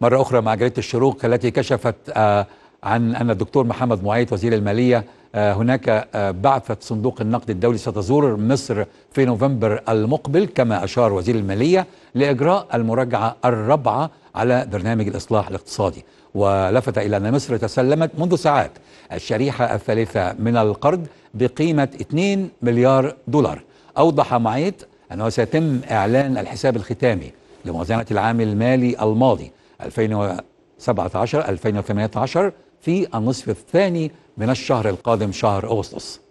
مرة أخرى مع جريدة الشروق التي كشفت آه، عن أن الدكتور محمد معيط وزير المالية آه، هناك آه، بعثة صندوق النقد الدولي ستزور مصر في نوفمبر المقبل كما أشار وزير المالية لإجراء المراجعة الرابعة على برنامج الإصلاح الاقتصادي ولفت إلى أن مصر تسلمت منذ ساعات الشريحة الثالثة من القرض بقيمة 2 مليار دولار أوضح معيط أنه سيتم إعلان الحساب الختامي لموازنة العام المالي الماضي 2017 2018 في النصف الثاني من الشهر القادم شهر أغسطس